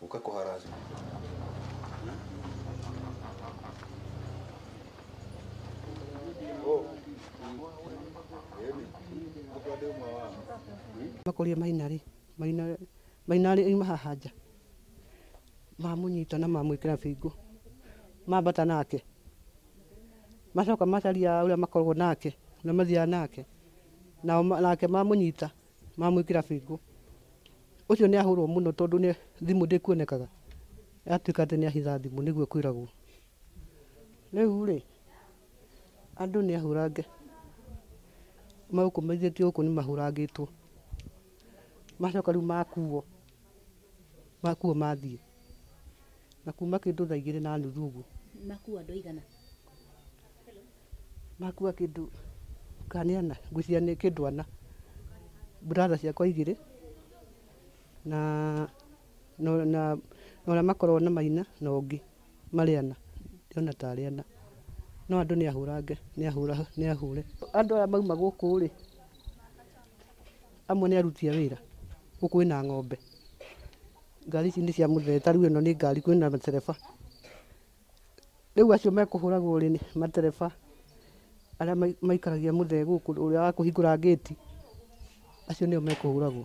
ukakoharaza makoria mainari mainari ima haha nja mamunyita na mamwikira bingo mambata nake macoka macaria uria makoragwo nake uria mathiaga nake nao nake mamunyita mamwikira bingo ucio ni ahurwo muno tondu ni thimu ndikuonekaga atuika ati ni ahitha thimu niguo kwiragwo riu ri andu ni ahurange mauku maithitio guku ni mahurangitwo macoka riu makuo makuo mathie na kuma kindu thaa igiri na nuthu uguo makuo andu aigana makua kindu kaniana ngwiciria ni kindu ana brother ciakwa igiri na na ona makorwo na maina na ũngĩ marĩ ana ndĩrona tarĩ ana no andũ nĩ ahũrange nĩ ahũra nĩ ahũre andũ aya mauma gũkũ rĩ amwe nĩ aruti a wĩra gũkũ kwĩna ng'ombe ngari ici nĩ cia mũthee ta rĩu ĩno nĩ ngari kwĩna matereba rĩu acio mekũhũragwo rĩ matereba arĩa maikaragia mũthee gũkũ ũrĩa wa kũhingũra ngĩti acio nĩo mekũhũragwo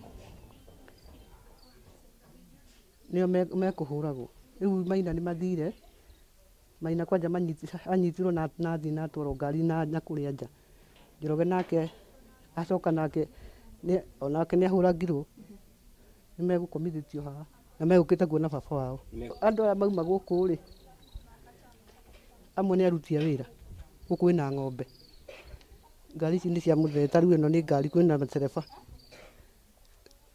nĩo mekũhũragwo rĩu maina nĩ mathire maina kwanja anyitirwo na athiĩ na atwarwo ngari na kũrĩa nja njoroge nake acoka nake onake nĩ ahũragirwo nĩ megũkomithĩtio haha na megũkĩte kuona baba wao andũ aya mauma gũkũ rĩ amwe nĩ aruti a wĩra gũkũ kwĩna ng'ombe ngari ici nĩ cia mũthee rĩu ĩno nĩ ngari kwĩna matereba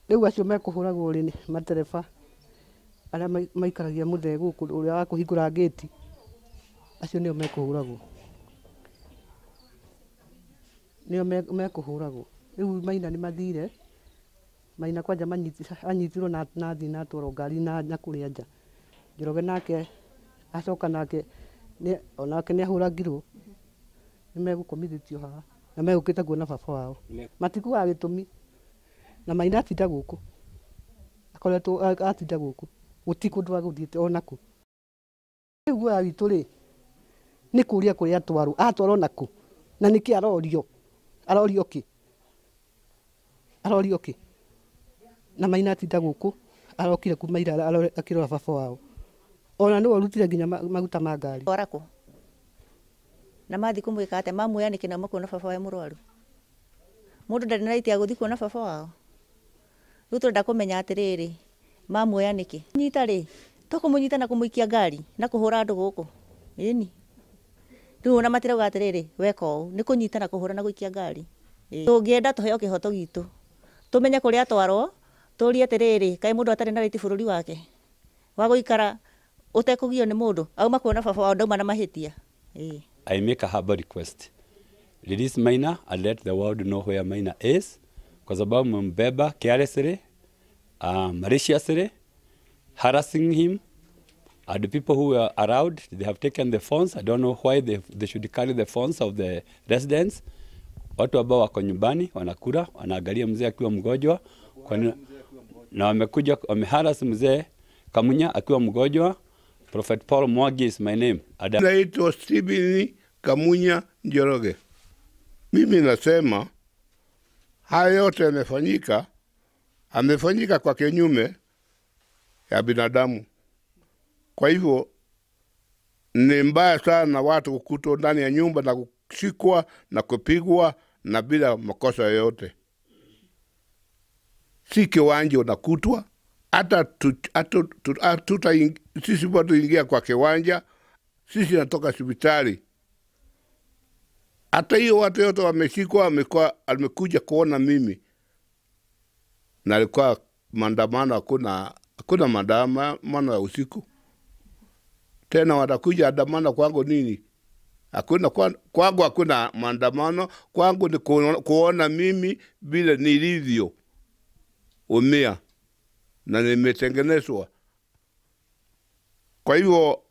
rĩu acio mekũhũragwo rĩ matereba aria maikaragia a guku hingå ra kuhingura ti acio nio mekuhuragwo nio mekuhuragwo riu maina ni mathire maina kwanja anyitirwo na athii na atwarwo ngari na kuria nja njoroge nake acoka nake onake ni ahuragirwo ni megukomithitio haha na megukite kuona baba wao matikuaga gitumi na maina atinda guku akoretwo atinda guku utiku ndwa guthiete onaku riu guoya witu ri ni kuria kuri atwaru atwaru naku na niki arorio arorio ki arorio ki na maina atinda guku arokire kuma ira akirora baba wao ona nä warutire nginya maguta ma ngari oraku na mathi kumwika atä mamu yani kina nauma na baba we må rwaru må ndå ndarä na thiä kuona baba wao rä u tå renda kå menya atä rä rä mamuoya niki nyita ri to kumunyita na kumuikia ngari na kuhura andu guku ini riu ona matirauga atiriri weka uu ni kunyita na kuhura na guikia ngari tungienda tuheo kihoto gitu tumenye kuria atwarwo turie atiriri kai mundu atari na riti bururi wake wa guikara utekugio ni mundu auma kuona baba wao ndauma na mahitia I make a humble request release Maina and let the world know where Maina is kwa sababu mbeba kiaresere um, ah, maliciously, harassing him. And the people who were around, they have taken the phones. I don't know why they, they should carry the phones of the residents. Watu ambao wako nyumbani wanakura wanaangalia mzee akiwa mgonjwa na wamekuja wameharas mzee Kamunya akiwa mgonjwa. Prophet Paul mwagi is my name. Naitwa Stephen Kamunya Njoroge. Mimi nasema haya yote yamefanyika amefanyika kwa kinyume ya binadamu. Kwa hivyo ni mbaya sana watu kukutwa ndani ya nyumba na kushikwa na kupigwa na bila makosa yoyote, si kiwanja unakutwa hata tuta sisi ingia kwa kiwanja, sisi natoka hospitali. Hata hiyo watu yote wameshikwa, amekuja kuona mimi na alikuwa maandamano, hakuna hakuna maandamano ya usiku tena, watakuja andamana kwangu nini? Hakuna kwangu, hakuna maandamano kwangu, ni kuona mimi vile nilivyo umia na nimetengenezwa. Kwa hivyo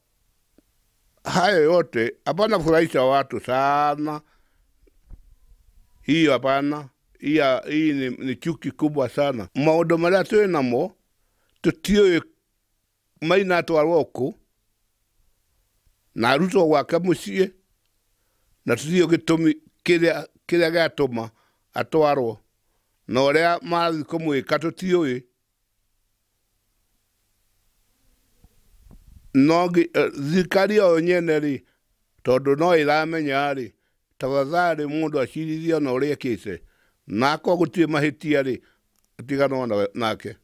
hayo yote hapana furahisha watu sana, hiyo hapana iya hii ni, ni chuki kubwa sana maundu maria twi namo tutiui maina atwarwo ku na arutwo gwake mucii na tutio gitumi kiria kiria giatuma atwarwo na uria marathi kumwika tutiui no eh, thirikari o nyene ri tondu no iramenya ri tafadhali mundu acirithio na uria ekite nako tirä mahä tia rä tigano nake